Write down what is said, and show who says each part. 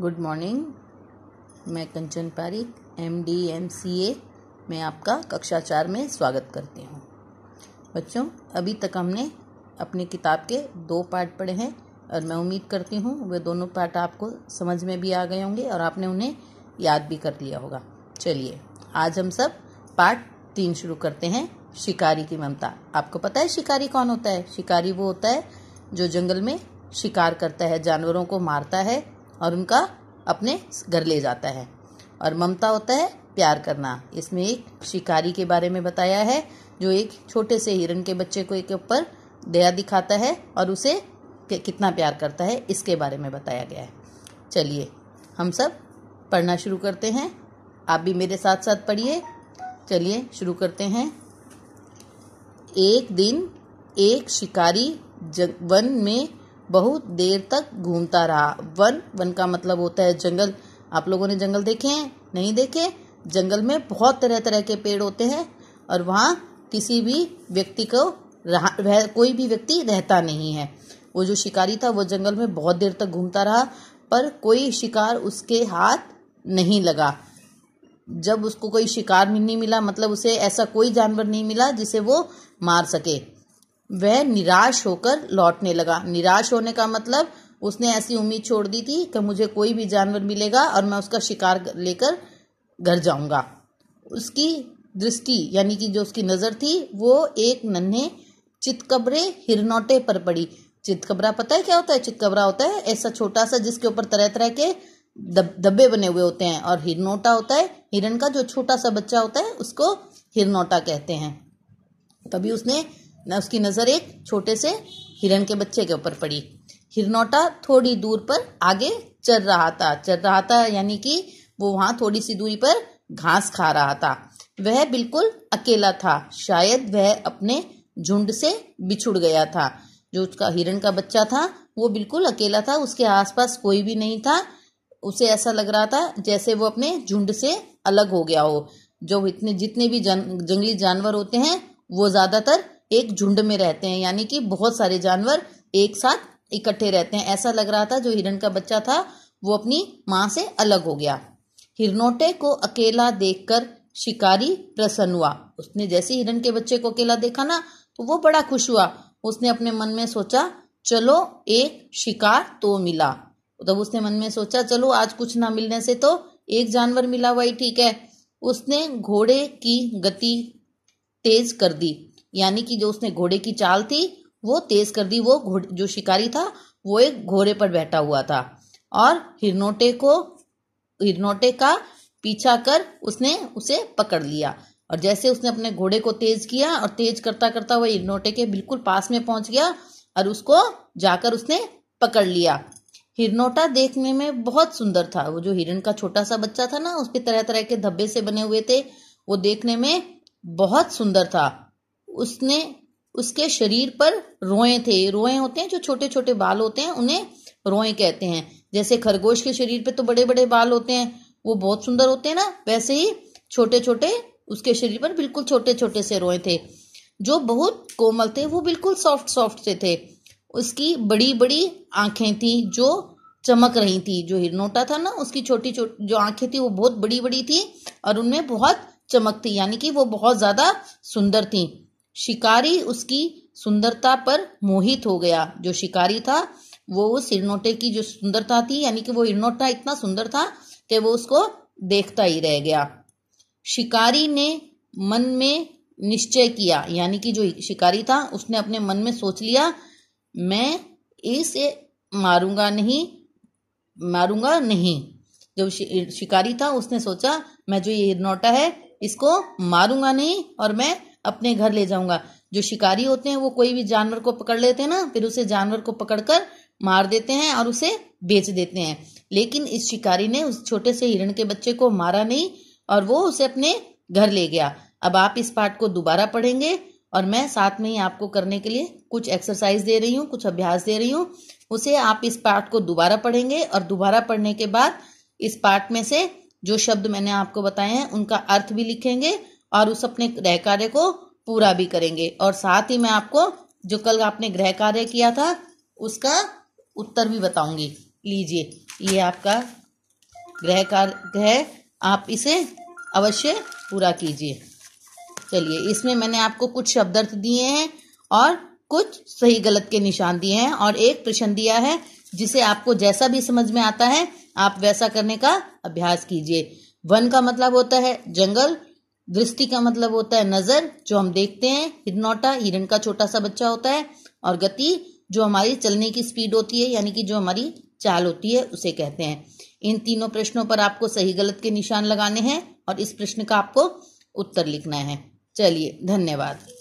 Speaker 1: good morning मैं Kanchan Pareek M D M C A मैं आपका कक्षा चार में स्वागत करती हूँ बच्चों अभी तक हमने अपनी किताब के दो पार्ट पढ़े हैं और मैं उम्मीद करती हूँ वे दोनों पार्ट आपको समझ में भी आ गए होंगे और आपने उन्हें याद भी कर लिया होगा चलिए आज हम सब पार्ट तीन शुरू करते हैं शिकारी की ममता आपको पता है शिकारी कौन होता है शिकारी वो होता है जो जंगल में शिकार करता है जानवरों को मारता है और उनका अपने घर ले जाता है और ममता होता है प्यार करना इसमें एक शिकारी के बारे में बताया है जो एक छोटे से हिरण के बच्चे को एक ऊपर दया दिखाता है और उसे कितना प्यार करता है इसके बारे में बताया गया है चलिए हम सब पढ़ना शुरू करते हैं आप भी मेरे साथ साथ पढ़िए चलिए शुरू करते हैं एक दिन एक शिकारी जग वन में बहुत देर तक घूमता रहा वन वन का मतलब होता है जंगल आप लोगों ने जंगल देखे हैं नहीं देखे जंगल में बहुत तरह तरह के पेड़ होते हैं और वहाँ किसी भी व्यक्ति को रह, रह कोई भी व्यक्ति रहता नहीं है वो जो शिकारी था वो जंगल में बहुत देर तक घूमता रहा पर कोई शिकार उसके हाथ नहीं लगा जब उसको कोई शिकार नहीं मिला मतलब उसे ऐसा कोई जानवर नहीं मिला जिसे वो मार सके वह निराश होकर लौटने लगा निराश होने का मतलब उसने ऐसी उम्मीद छोड़ दी थी कि मुझे कोई भी जानवर मिलेगा और मैं उसका शिकार लेकर घर जाऊंगा उसकी दृष्टि यानी कि जो उसकी नज़र थी वो एक नन्हे चितकबरे हिरनौटे पर पड़ी चितकबरा पता है क्या होता है चितकबरा होता है ऐसा छोटा सा जिसके ऊपर तरह तरह के दब, बने हुए होते हैं और हिरनौटा होता है हिरन का जो छोटा सा बच्चा होता है उसको हिरनौटा कहते हैं तभी उसने न उसकी नज़र एक छोटे से हिरण के बच्चे के ऊपर पड़ी हिरनौटा थोड़ी दूर पर आगे चल रहा था चल रहा था यानी कि वो वहाँ थोड़ी सी दूरी पर घास खा रहा था वह बिल्कुल अकेला था शायद वह अपने झुंड से बिछुड़ गया था जो उसका हिरण का बच्चा था वो बिल्कुल अकेला था उसके आसपास कोई भी नहीं था उसे ऐसा लग रहा था जैसे वो अपने झुंड से अलग हो गया हो जो इतने जितने भी जन, जंगली जानवर होते हैं वो ज़्यादातर एक झुंड में रहते हैं यानी कि बहुत सारे जानवर एक साथ इकट्ठे रहते हैं ऐसा लग रहा था जो हिरण का बच्चा था वो अपनी माँ से अलग हो गया हिरनोटे को अकेला देखकर शिकारी प्रसन्न हुआ उसने जैसे हिरण के बच्चे को अकेला देखा ना तो वो बड़ा खुश हुआ उसने अपने मन में सोचा चलो एक शिकार तो मिला तब उसने मन में सोचा चलो आज कुछ ना मिलने से तो एक जानवर मिला हुआ ही ठीक है उसने घोड़े की गति तेज कर दी यानी कि जो उसने घोड़े की चाल थी वो तेज कर दी वो जो शिकारी था वो एक घोड़े पर बैठा हुआ था और हिरनोटे को हिरनोटे का पीछा कर उसने उसे पकड़ लिया और जैसे उसने अपने घोड़े को तेज किया और तेज करता करता वह हिरनोटे के बिल्कुल पास में पहुंच गया और उसको जाकर उसने पकड़ लिया हिरनोटा देखने में बहुत सुंदर था वो जो हिरन का छोटा सा बच्चा था ना उस पर तरह तरह के धब्बे से बने हुए थे वो देखने में बहुत सुंदर था उसने उसके शरीर पर रोए थे रोए होते हैं जो छोटे छोटे बाल होते हैं उन्हें रोए कहते हैं जैसे खरगोश के शरीर पे तो बड़े बड़े बाल होते हैं वो बहुत सुंदर होते हैं ना वैसे ही छोटे छोटे उसके शरीर पर बिल्कुल छोटे छोटे से रोए थे जो बहुत कोमल थे वो बिल्कुल सॉफ्ट सॉफ्ट से थे उसकी बड़ी बड़ी आंखें थी जो चमक रही थी जो हिरनोटा था ना उसकी छोटी छोटी जो आंखें थी वो बहुत बड़ी बड़ी थी और उनमें बहुत चमक थी यानी कि वो बहुत ज्यादा सुंदर थी शिकारी उसकी सुंदरता पर मोहित हो गया जो शिकारी था वो उस इरनोटे की जो सुंदरता थी यानी कि वो इरनोटा इतना सुंदर था कि वो उसको देखता ही रह गया शिकारी ने मन में निश्चय किया यानी कि जो शिकारी था उसने अपने मन में सोच लिया मैं इसे मारूंगा नहीं मारूंगा नहीं जो शिकारी था उसने सोचा मैं जो ये हिरनोटा है इसको मारूंगा नहीं और मैं अपने घर ले जाऊंगा जो शिकारी होते हैं वो कोई भी जानवर को पकड़ लेते हैं ना फिर उसे जानवर को पकड़कर मार देते हैं और उसे बेच देते हैं लेकिन इस शिकारी ने उस छोटे से हिरण के बच्चे को मारा नहीं और वो उसे अपने घर ले गया अब आप इस पाठ को दोबारा पढ़ेंगे और मैं साथ में ही आपको करने के लिए कुछ एक्सरसाइज दे रही हूँ कुछ अभ्यास दे रही हूँ उसे आप इस पाठ को दोबारा पढ़ेंगे और दोबारा पढ़ने के बाद इस पाठ में से जो शब्द मैंने आपको बताए हैं उनका अर्थ भी लिखेंगे और उस अपने ग्रह कार्य को पूरा भी करेंगे और साथ ही मैं आपको जो कल आपने ग्रह कार्य किया था उसका उत्तर भी बताऊंगी लीजिए ये आपका ग्रह कार्य ग्रह आप इसे अवश्य पूरा कीजिए चलिए इसमें मैंने आपको कुछ शब्दार्थ दिए हैं और कुछ सही गलत के निशान दिए हैं और एक प्रश्न दिया है जिसे आपको जैसा भी समझ में आता है आप वैसा करने का अभ्यास कीजिए वन का मतलब होता है जंगल दृष्टि का मतलब होता है नजर जो हम देखते हैं हिरनौटा हिरण का छोटा सा बच्चा होता है और गति जो हमारी चलने की स्पीड होती है यानी कि जो हमारी चाल होती है उसे कहते हैं इन तीनों प्रश्नों पर आपको सही गलत के निशान लगाने हैं और इस प्रश्न का आपको उत्तर लिखना है चलिए धन्यवाद